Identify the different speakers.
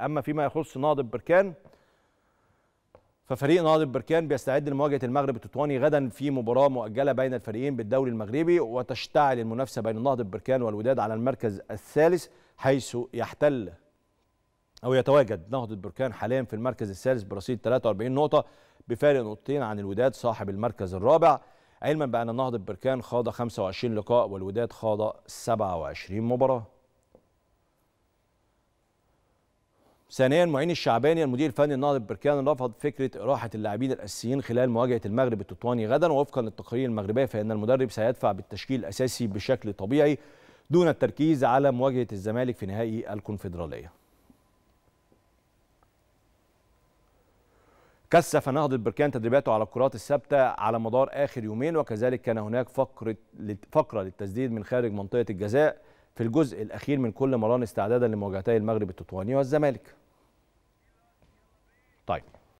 Speaker 1: أما فيما يخص ناضب بركان ففريق ناضب بركان بيستعد لمواجهة المغرب التطواني غدا في مباراة مؤجلة بين الفريقين بالدوري المغربي وتشتعل المنافسة بين ناضب بركان والوداد على المركز الثالث حيث يحتل أو يتواجد نهضة بركان حاليا في المركز الثالث برصيد 43 نقطة بفارق نقطتين عن الوداد صاحب المركز الرابع علما بأن نهضة بركان خاض 25 لقاء والوداد خاض 27 مباراة ثانيا معين الشعباني المدير الفني النهضه البركان رفض فكره اراحه اللاعبين الاساسيين خلال مواجهه المغرب التطواني غدا ووفقا للتقارير المغربيه فان المدرب سيدفع بالتشكيل الاساسي بشكل طبيعي دون التركيز على مواجهه الزمالك في نهائي الكونفدراليه. كثف نهضة بركان تدريباته على الكرات الثابتة على مدار آخر يومين وكذلك كان هناك فقرة فقرة للتسديد من خارج منطقة الجزاء في الجزء الأخير من كل مران استعدادا لمواجهتي المغرب التطواني والزمالك طيب